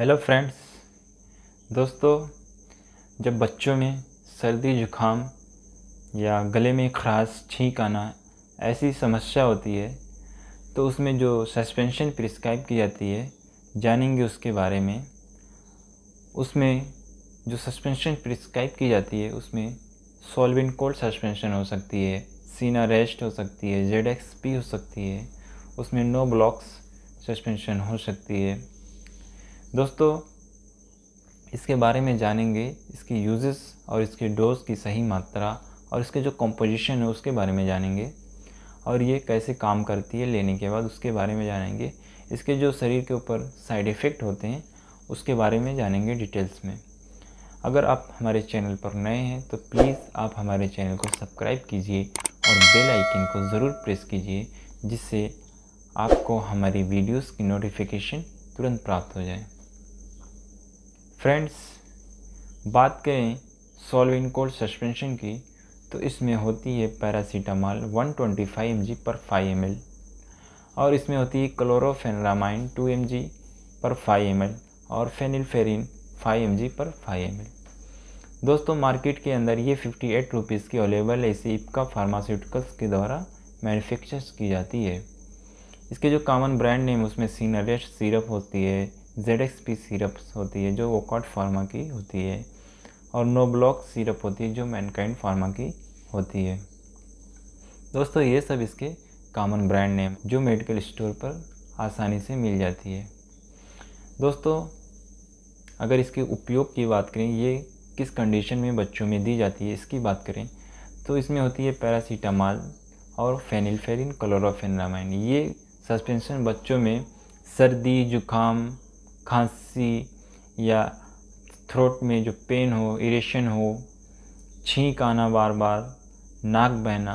hello friends दोस्तों जब बच्चों में सर्दी जुखाम या गले में खराश छींक आना ऐसी समस्या होती है तो उसमें जो सस्पेंशन प्रिस्क्राइब की जाती है जानेंगे उसके बारे में उसमें जो सस्पेंशन प्रिस्क्राइब की जाती है उसमें सॉल्विन कोल्ड सस्पेंशन हो सकती है सीना रेस्ट हो सकती है जेड एक्स पी हो सकती है उसमें नो ब्लॉक्स सस्पेंशन हो सकती है दोस्तों इसके बारे में जानेंगे इसकी यूजेस और इसके डोज की सही मात्रा और इसके जो कंपोजिशन है उसके बारे में जानेंगे और ये कैसे काम करती है लेने के बाद उसके बारे में जानेंगे इसके जो शरीर के ऊपर साइड इफ़ेक्ट होते हैं उसके बारे में जानेंगे डिटेल्स में अगर आप हमारे चैनल पर नए हैं तो प्लीज़ आप हमारे चैनल को सब्सक्राइब कीजिए और बेल आइकन को ज़रूर प्रेस कीजिए जिससे आपको हमारी वीडियोस की नोटिफिकेशन तुरंत प्राप्त हो जाए फ्रेंड्स बात करें सोलविन कोल्ड सस्पेंशन की तो इसमें होती है पैरासीटामॉल 125 ट्वेंटी पर 5 एम और इसमें होती है क्लोरोफेनरामाइन 2 एम पर 5 एम और फेनिलफेरिन 5 एम पर 5 एम दोस्तों मार्केट के अंदर ये 58 एट रुपीज़ की अवेलेबल है इसे इपका फार्मास्यूटिकल्स के द्वारा मैन्युफैक्चर की जाती है इसके जो कॉमन ब्रांड नेम उसमें सीनरेस्ट सीरप होती है जेड एक्स पी सीरप्स होती है जो वोकॉट फार्मा की होती है और नो ब्लॉक सीरप होती है जो मैनकाइंड फार्मा की होती है दोस्तों ये सब इसके कॉमन ब्रांड नेम जो मेडिकल स्टोर पर आसानी से मिल जाती है दोस्तों अगर इसके उपयोग की बात करें ये किस कंडीशन में बच्चों में दी जाती है इसकी बात करें तो इसमें होती है पैरासीटामॉल और फेनिलफेरिन क्लोरोफेनामाइन ये सस्पेंशन बच्चों में सर्दी जुकाम खांसी या थ्रोट में जो पेन हो इरेशन हो छींक आना बार बार नाक बहना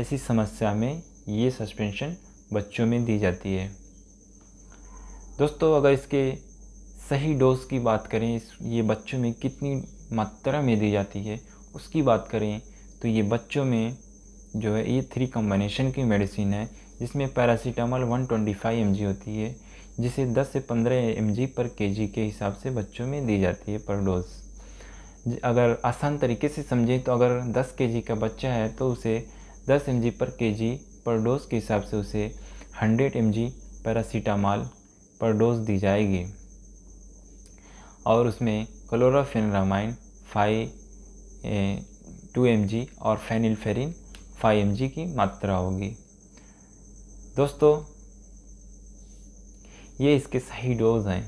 ऐसी समस्या में ये सस्पेंशन बच्चों में दी जाती है दोस्तों अगर इसके सही डोज की बात करें ये बच्चों में कितनी मात्रा में दी जाती है उसकी बात करें तो ये बच्चों में जो है ये थ्री कम्बिनेशन की मेडिसिन है जिसमें पैरासीटामोल 125 ट्वेंटी होती है जिसे 10 से 15 एम पर के के हिसाब से बच्चों में दी जाती है पर डोज अगर आसान तरीके से समझें तो अगर 10 के का बच्चा है तो उसे 10 एम पर के पर डोज के हिसाब से उसे 100 एम पैरासीटामॉल पर डोज दी जाएगी और उसमें क्लोरोफेनरामाइन फाइव टू एम और फेनिलफेरिन फाइव एम की मात्रा होगी दोस्तों ये इसके सही डोज हैं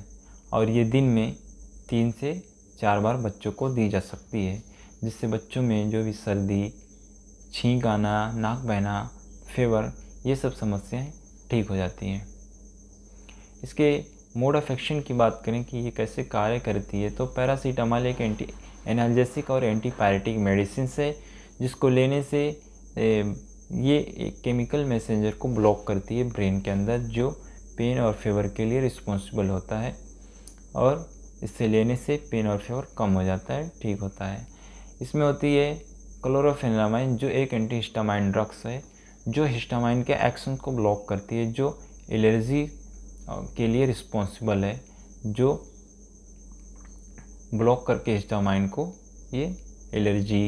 और ये दिन में तीन से चार बार बच्चों को दी जा सकती है जिससे बच्चों में जो भी सर्दी छींक आना नाक बहना फेवर ये सब समस्याएं ठीक हो जाती हैं इसके मोड ऑफ एक्शन की बात करें कि ये कैसे कार्य करती है तो पैरासीटामॉल एक एंटी एनाल्जेसिक और एंटीपायरेटिक मेडिसिन है जिसको लेने से ये एक केमिकल मैसेंजर को ब्लॉक करती है ब्रेन के अंदर जो पेन और फेवर के लिए रिस्पॉन्सिबल होता है और इससे लेने से पेन और फेवर कम हो जाता है ठीक होता है इसमें होती है क्लोरोफेनामाइन जो एक एंटी हिस्टामाइन ड्रग्स है जो हिस्टामाइन के एक्शन को ब्लॉक करती है जो एलर्जी के लिए रिस्पॉन्सिबल है जो ब्लॉक करके हिस्टामाइन को ये एलर्जी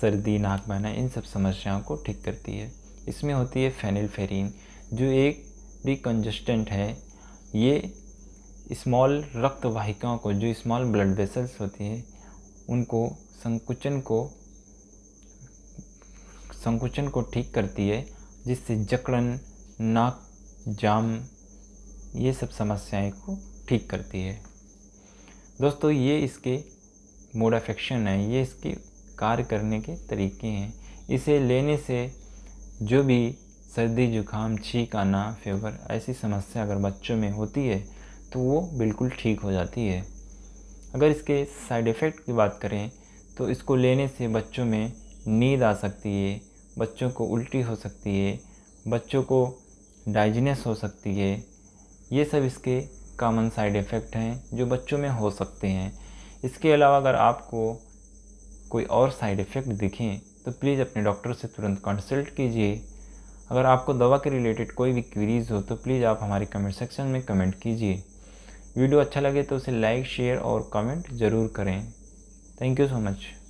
सर्दी नाक बहना इन सब समस्याओं को ठीक करती है इसमें होती है फेनिलफेरिन जो एक भी कंजस्टेंट है ये स्मॉल रक्त वाहिकाओं को जो स्मॉल ब्लड वेसल्स होती है उनको संकुचन को संकुचन को ठीक करती है जिससे जकड़न नाक जाम ये सब समस्याएं को ठीक करती है दोस्तों ये इसके मोड अफेक्शन है ये इसके कार्य करने के तरीके हैं इसे लेने से जो भी सर्दी जुकाम छींक आना फेवर ऐसी समस्या अगर बच्चों में होती है तो वो बिल्कुल ठीक हो जाती है अगर इसके साइड इफ़ेक्ट की बात करें तो इसको लेने से बच्चों में नींद आ सकती है बच्चों को उल्टी हो सकती है बच्चों को डाइजनेस हो सकती है ये सब इसके कॉमन साइड इफ़ेक्ट हैं जो बच्चों में हो सकते हैं इसके अलावा अगर आपको कोई और साइड इफ़ेक्ट दिखें तो प्लीज़ अपने डॉक्टर से तुरंत कंसल्ट कीजिए अगर आपको दवा के रिलेटेड कोई भी क्वीरीज हो तो प्लीज़ आप हमारे कमेंट सेक्शन में कमेंट कीजिए वीडियो अच्छा लगे तो उसे लाइक शेयर और कमेंट ज़रूर करें थैंक यू सो मच